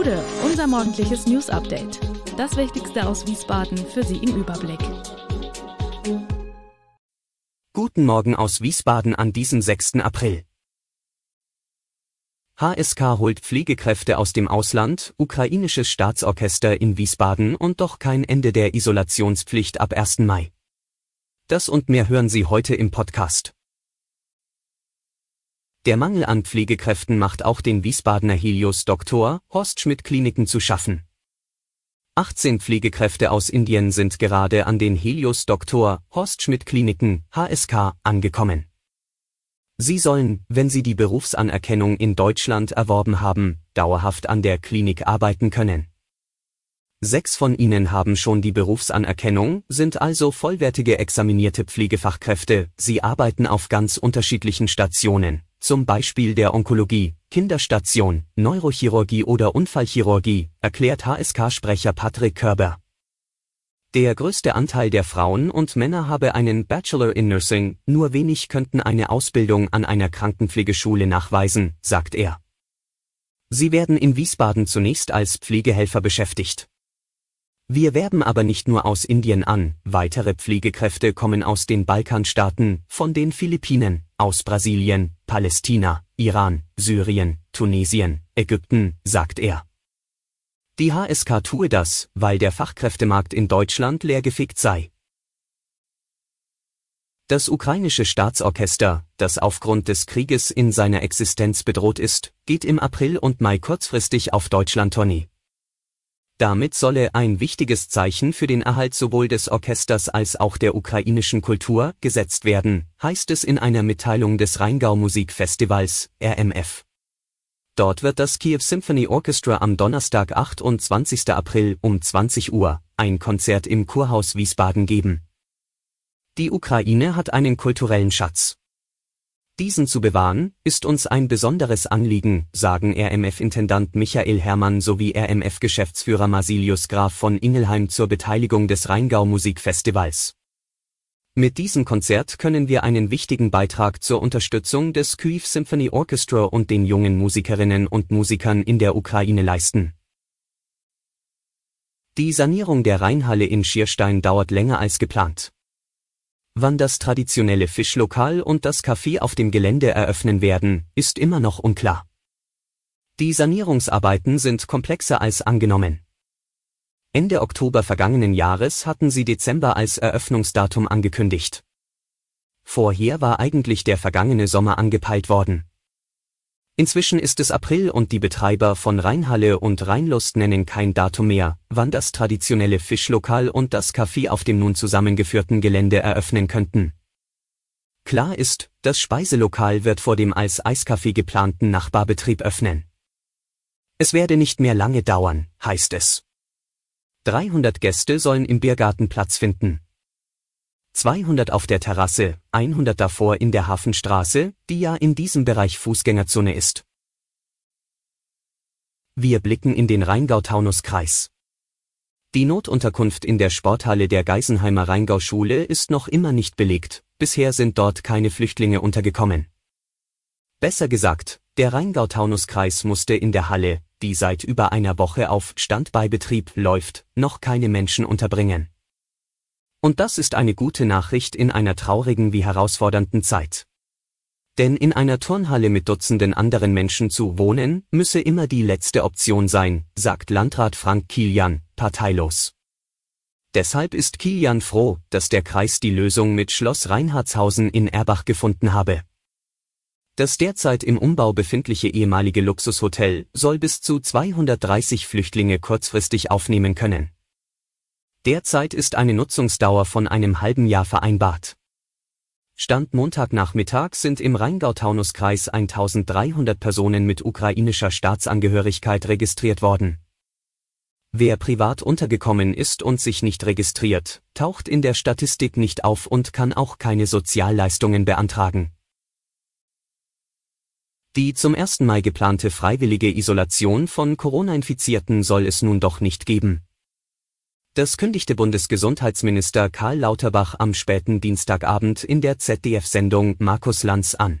Gude, unser morgendliches News Update. Das Wichtigste aus Wiesbaden für Sie im Überblick. Guten Morgen aus Wiesbaden an diesem 6. April. HSK holt Pflegekräfte aus dem Ausland, ukrainisches Staatsorchester in Wiesbaden und doch kein Ende der Isolationspflicht ab 1. Mai. Das und mehr hören Sie heute im Podcast. Der Mangel an Pflegekräften macht auch den Wiesbadener Helios Doktor Horst Schmidt Kliniken zu schaffen. 18 Pflegekräfte aus Indien sind gerade an den Helios Doktor Horst Schmidt Kliniken HSK angekommen. Sie sollen, wenn sie die Berufsanerkennung in Deutschland erworben haben, dauerhaft an der Klinik arbeiten können. Sechs von ihnen haben schon die Berufsanerkennung, sind also vollwertige examinierte Pflegefachkräfte, sie arbeiten auf ganz unterschiedlichen Stationen zum Beispiel der Onkologie, Kinderstation, Neurochirurgie oder Unfallchirurgie, erklärt HSK-Sprecher Patrick Körber. Der größte Anteil der Frauen und Männer habe einen Bachelor in Nursing, nur wenig könnten eine Ausbildung an einer Krankenpflegeschule nachweisen, sagt er. Sie werden in Wiesbaden zunächst als Pflegehelfer beschäftigt. Wir werben aber nicht nur aus Indien an, weitere Pflegekräfte kommen aus den Balkanstaaten, von den Philippinen, aus Brasilien, Palästina, Iran, Syrien, Tunesien, Ägypten, sagt er. Die HSK tue das, weil der Fachkräftemarkt in Deutschland leergefickt sei. Das ukrainische Staatsorchester, das aufgrund des Krieges in seiner Existenz bedroht ist, geht im April und Mai kurzfristig auf Deutschlandtournee. Damit solle ein wichtiges Zeichen für den Erhalt sowohl des Orchesters als auch der ukrainischen Kultur gesetzt werden, heißt es in einer Mitteilung des Rheingau Musikfestivals, RMF. Dort wird das Kiew Symphony Orchestra am Donnerstag 28. April um 20 Uhr ein Konzert im Kurhaus Wiesbaden geben. Die Ukraine hat einen kulturellen Schatz. Diesen zu bewahren, ist uns ein besonderes Anliegen, sagen RMF-Intendant Michael Herrmann sowie RMF-Geschäftsführer Marsilius Graf von Ingelheim zur Beteiligung des Rheingau Musikfestivals. Mit diesem Konzert können wir einen wichtigen Beitrag zur Unterstützung des Kyiv Symphony Orchestra und den jungen Musikerinnen und Musikern in der Ukraine leisten. Die Sanierung der Rheinhalle in Schierstein dauert länger als geplant. Wann das traditionelle Fischlokal und das Café auf dem Gelände eröffnen werden, ist immer noch unklar. Die Sanierungsarbeiten sind komplexer als angenommen. Ende Oktober vergangenen Jahres hatten sie Dezember als Eröffnungsdatum angekündigt. Vorher war eigentlich der vergangene Sommer angepeilt worden. Inzwischen ist es April und die Betreiber von Rheinhalle und Rheinlust nennen kein Datum mehr, wann das traditionelle Fischlokal und das Café auf dem nun zusammengeführten Gelände eröffnen könnten. Klar ist, das Speiselokal wird vor dem als Eiscafé geplanten Nachbarbetrieb öffnen. Es werde nicht mehr lange dauern, heißt es. 300 Gäste sollen im Biergarten Platz finden. 200 auf der Terrasse, 100 davor in der Hafenstraße, die ja in diesem Bereich Fußgängerzone ist. Wir blicken in den Rheingau-Taunus-Kreis. Die Notunterkunft in der Sporthalle der Geisenheimer Rheingau-Schule ist noch immer nicht belegt, bisher sind dort keine Flüchtlinge untergekommen. Besser gesagt, der Rheingau-Taunus-Kreis musste in der Halle, die seit über einer Woche auf Standbeibetrieb läuft, noch keine Menschen unterbringen. Und das ist eine gute Nachricht in einer traurigen wie herausfordernden Zeit. Denn in einer Turnhalle mit Dutzenden anderen Menschen zu wohnen, müsse immer die letzte Option sein, sagt Landrat Frank Kilian, parteilos. Deshalb ist Kilian froh, dass der Kreis die Lösung mit Schloss Reinhardshausen in Erbach gefunden habe. Das derzeit im Umbau befindliche ehemalige Luxushotel soll bis zu 230 Flüchtlinge kurzfristig aufnehmen können. Derzeit ist eine Nutzungsdauer von einem halben Jahr vereinbart. Stand Montagnachmittag sind im Rheingau-Taunus-Kreis 1300 Personen mit ukrainischer Staatsangehörigkeit registriert worden. Wer privat untergekommen ist und sich nicht registriert, taucht in der Statistik nicht auf und kann auch keine Sozialleistungen beantragen. Die zum ersten Mal geplante freiwillige Isolation von Corona-Infizierten soll es nun doch nicht geben. Das kündigte Bundesgesundheitsminister Karl Lauterbach am späten Dienstagabend in der ZDF-Sendung Markus Lanz an.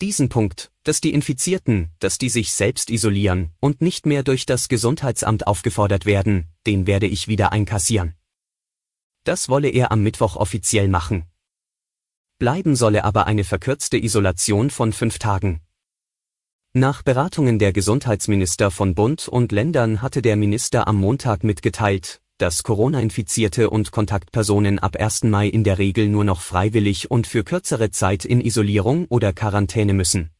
Diesen Punkt, dass die Infizierten, dass die sich selbst isolieren und nicht mehr durch das Gesundheitsamt aufgefordert werden, den werde ich wieder einkassieren. Das wolle er am Mittwoch offiziell machen. Bleiben solle aber eine verkürzte Isolation von fünf Tagen, nach Beratungen der Gesundheitsminister von Bund und Ländern hatte der Minister am Montag mitgeteilt, dass Corona-Infizierte und Kontaktpersonen ab 1. Mai in der Regel nur noch freiwillig und für kürzere Zeit in Isolierung oder Quarantäne müssen.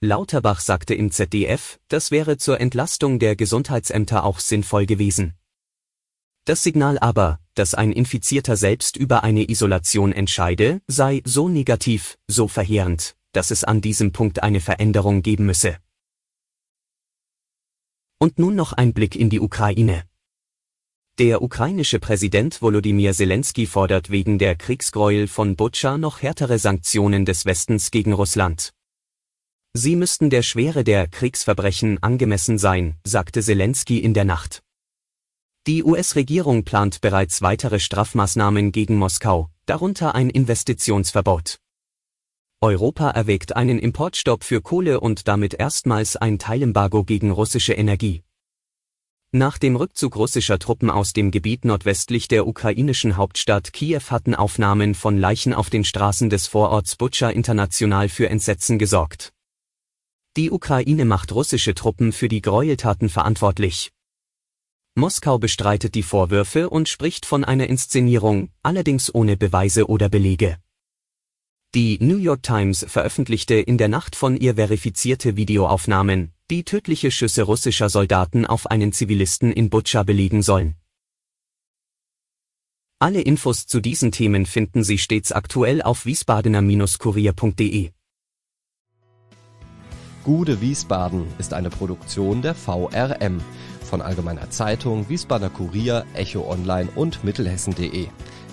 Lauterbach sagte im ZDF, das wäre zur Entlastung der Gesundheitsämter auch sinnvoll gewesen. Das Signal aber, dass ein Infizierter selbst über eine Isolation entscheide, sei so negativ, so verheerend, dass es an diesem Punkt eine Veränderung geben müsse. Und nun noch ein Blick in die Ukraine. Der ukrainische Präsident Volodymyr Zelensky fordert wegen der Kriegsgräuel von Butscha noch härtere Sanktionen des Westens gegen Russland. Sie müssten der Schwere der Kriegsverbrechen angemessen sein, sagte Zelensky in der Nacht. Die US-Regierung plant bereits weitere Strafmaßnahmen gegen Moskau, darunter ein Investitionsverbot. Europa erwägt einen Importstopp für Kohle und damit erstmals ein Teilembargo gegen russische Energie. Nach dem Rückzug russischer Truppen aus dem Gebiet nordwestlich der ukrainischen Hauptstadt Kiew hatten Aufnahmen von Leichen auf den Straßen des Vororts Butscha international für Entsetzen gesorgt. Die Ukraine macht russische Truppen für die Gräueltaten verantwortlich. Moskau bestreitet die Vorwürfe und spricht von einer Inszenierung, allerdings ohne Beweise oder Belege. Die New York Times veröffentlichte in der Nacht von ihr verifizierte Videoaufnahmen, die tödliche Schüsse russischer Soldaten auf einen Zivilisten in Butscha belegen sollen. Alle Infos zu diesen Themen finden Sie stets aktuell auf wiesbadener-kurier.de. Gude Wiesbaden ist eine Produktion der VRM von Allgemeiner Zeitung, Wiesbadener Kurier, Echo Online und Mittelhessen.de.